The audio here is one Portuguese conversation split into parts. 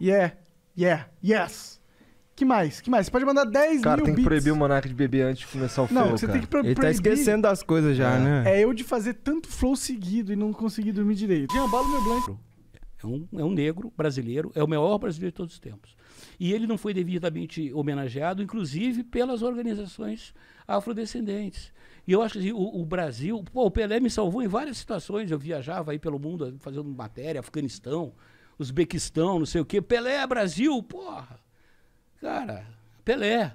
Yeah, yeah, yes. Que mais? Que mais? Você pode mandar 10 Cara, mil tem que beats. proibir o monarca de beber antes de começar o flow, Não, você cara. tem que pro Ele tá esquecendo das coisas já, é. né? É eu de fazer tanto flow seguido e não conseguir dormir direito. um Balo, meu blanco. É um, é um negro brasileiro, é o maior brasileiro de todos os tempos. E ele não foi devidamente homenageado, inclusive pelas organizações afrodescendentes. E eu acho que assim, o, o, Brasil, pô, o Pelé me salvou em várias situações. Eu viajava aí pelo mundo fazendo matéria, Afeganistão, Uzbequistão, não sei o quê. Pelé, é Brasil, porra. Cara, Pelé.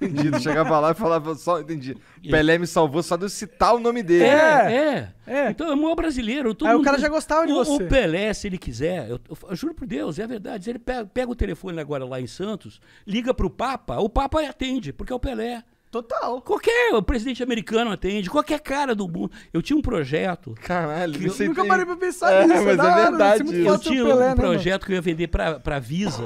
Entendido. Chegava lá e falava só, entendi. Pelé me salvou só de eu citar o nome dele. É, é. é. é. Então é o maior brasileiro. Todo Aí mundo... o cara já gostava de o, você. O Pelé, se ele quiser, eu, eu, eu juro por Deus, é verdade. Se ele pega, pega, o telefone agora lá em Santos, liga pro Papa, o Papa atende, porque é o Pelé. Total. Qualquer presidente americano atende, qualquer cara do mundo. Eu tinha um projeto. Caralho, que eu nunca tem... parei pra pensar é, nisso. Mas é, é verdade. Eu tinha um ah, projeto que eu ia vender pra, pra Visa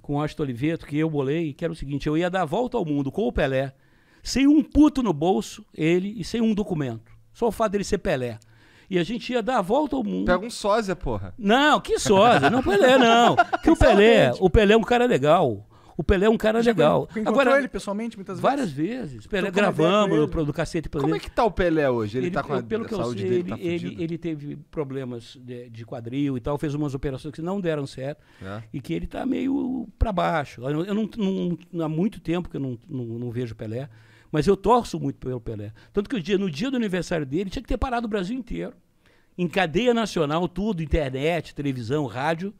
com o Astro Oliveto, que eu bolei, que era o seguinte: eu ia dar a volta ao mundo com o Pelé, sem um puto no bolso, ele, e sem um documento. Só o fato dele ser Pelé. E a gente ia dar a volta ao mundo. Pega um sósia, porra. Não, que sósia? Não, Pelé, não. Que o Pelé, o Pelé é um cara legal. O Pelé é um cara Já legal. Encontrou Agora ele pessoalmente muitas vezes? Várias vezes. Pelé então, é é gravamos no, do Cacete Planeta. Como é que tá o Pelé hoje? Ele, ele tá com a, pelo a que saúde eu sei, dele ele, tá ele, ele, teve problemas de, de, quadril e tal, fez umas operações que não deram certo é. e que ele tá meio para baixo. Eu, eu não, não, há muito tempo que eu não, não, não vejo Pelé, mas eu torço muito pelo Pelé. Tanto que dia, no dia do aniversário dele, tinha que ter parado o Brasil inteiro em cadeia nacional, tudo, internet, televisão, rádio,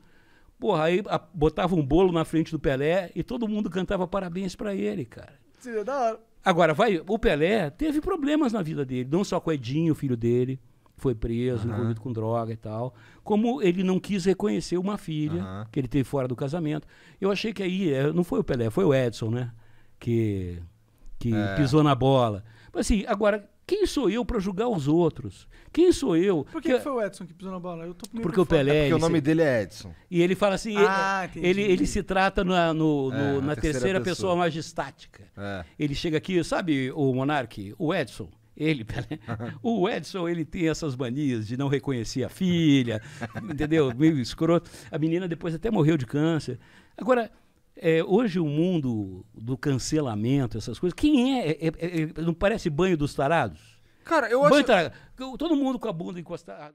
Porra, aí a, botava um bolo na frente do Pelé e todo mundo cantava parabéns para ele, cara. é da hora. Agora, vai, o Pelé teve problemas na vida dele, não só com o Edinho, filho dele, foi preso, uhum. envolvido com droga e tal, como ele não quis reconhecer uma filha uhum. que ele teve fora do casamento. Eu achei que aí, eh, não foi o Pelé, foi o Edson, né? Que, que é. pisou na bola. Mas assim, agora, quem sou eu para julgar os outros? Quem sou eu? Por que, que... foi o Edson que pisou na bola? Eu tô porque o Pelé. É porque o nome dele é Edson. E ele fala assim: ah, é, ele, ele, ele, se trata na, no, no, na, é, na terceira, terceira, pessoa, pessoa majestática. É. Ele chega aqui, sabe, o Monarque, o Edson. Ele, Pelé. o Edson, ele tem essas manias de não reconhecer a filha, entendeu? Meio escroto. A menina depois até morreu de câncer. Agora, é, hoje o mundo do cancelamento, essas coisas, quem é? é, é, é não parece banho dos tarados? Cara, eu banho acho. Tarado. Todo mundo com a bunda encostada.